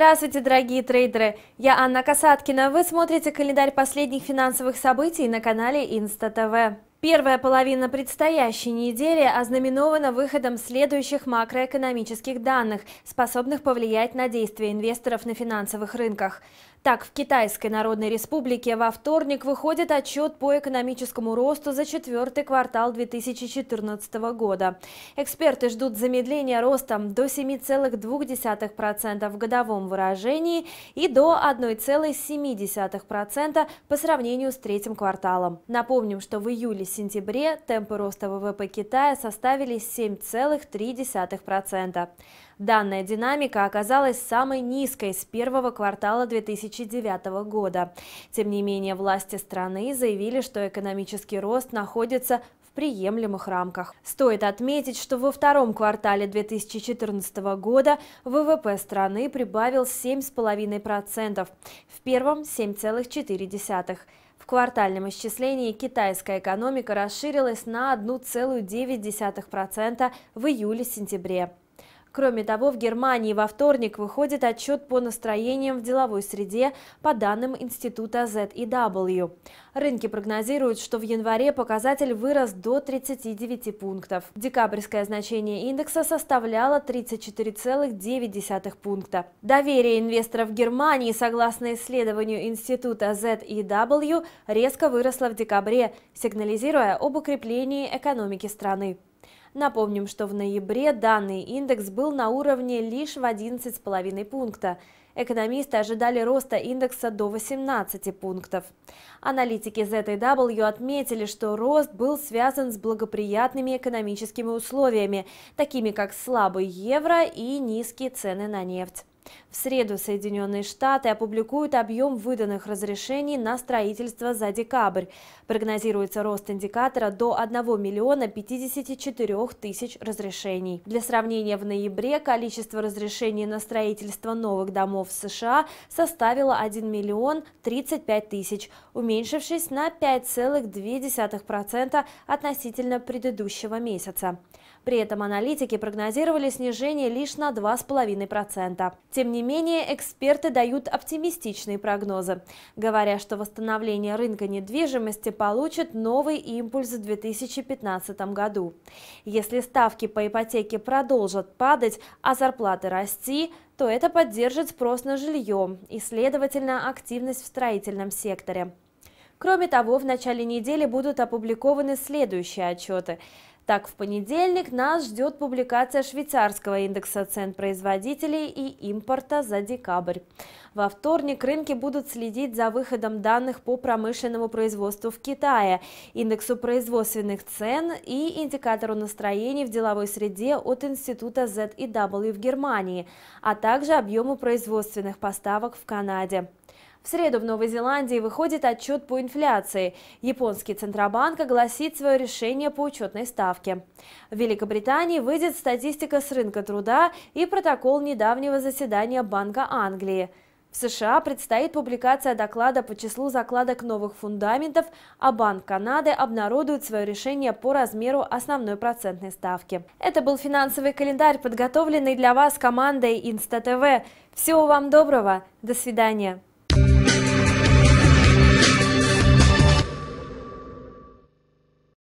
Здравствуйте, дорогие трейдеры! Я Анна Касаткина. Вы смотрите календарь последних финансовых событий на канале Инста ТВ. Первая половина предстоящей недели ознаменована выходом следующих макроэкономических данных, способных повлиять на действия инвесторов на финансовых рынках. Так, в Китайской Народной Республике во вторник выходит отчет по экономическому росту за четвертый квартал 2014 года. Эксперты ждут замедления роста до 7,2% в годовом выражении и до 1,7% по сравнению с третьим кварталом. Напомним, что в июле-сентябре темпы роста ВВП Китая составили 7,3%. Данная динамика оказалась самой низкой с первого квартала 2014 2009 года. Тем не менее, власти страны заявили, что экономический рост находится в приемлемых рамках. Стоит отметить, что во втором квартале 2014 года ВВП страны прибавил 7,5%, в первом – 7,4%. В квартальном исчислении китайская экономика расширилась на 1,9% в июле-сентябре. Кроме того, в Германии во вторник выходит отчет по настроениям в деловой среде по данным Института ZEW. Рынки прогнозируют, что в январе показатель вырос до 39 пунктов. Декабрьское значение индекса составляло 34,9 пункта. Доверие инвесторов Германии, согласно исследованию Института ZEW, резко выросло в декабре, сигнализируя об укреплении экономики страны. Напомним, что в ноябре данный индекс был на уровне лишь в 11,5 пункта. Экономисты ожидали роста индекса до 18 пунктов. Аналитики ZW отметили, что рост был связан с благоприятными экономическими условиями, такими как слабый евро и низкие цены на нефть. В среду Соединенные Штаты опубликуют объем выданных разрешений на строительство за декабрь. Прогнозируется рост индикатора до 1 миллиона 54 тысяч разрешений. Для сравнения, в ноябре количество разрешений на строительство новых домов в США составило 1 миллион 35 тысяч, уменьшившись на 5,2% относительно предыдущего месяца. При этом аналитики прогнозировали снижение лишь на 2,5%. Тем не не менее, эксперты дают оптимистичные прогнозы, говоря, что восстановление рынка недвижимости получит новый импульс в 2015 году. Если ставки по ипотеке продолжат падать, а зарплаты расти, то это поддержит спрос на жилье и, следовательно, активность в строительном секторе. Кроме того, в начале недели будут опубликованы следующие отчеты – так, в понедельник нас ждет публикация швейцарского индекса цен производителей и импорта за декабрь. Во вторник рынки будут следить за выходом данных по промышленному производству в Китае, индексу производственных цен и индикатору настроений в деловой среде от института ZEW в Германии, а также объему производственных поставок в Канаде. В среду в Новой Зеландии выходит отчет по инфляции. Японский Центробанк огласит свое решение по учетной ставке. В Великобритании выйдет статистика с рынка труда и протокол недавнего заседания Банка Англии. В США предстоит публикация доклада по числу закладок новых фундаментов, а Банк Канады обнародует свое решение по размеру основной процентной ставки. Это был финансовый календарь, подготовленный для вас командой Инста ТВ. Всего вам доброго, до свидания.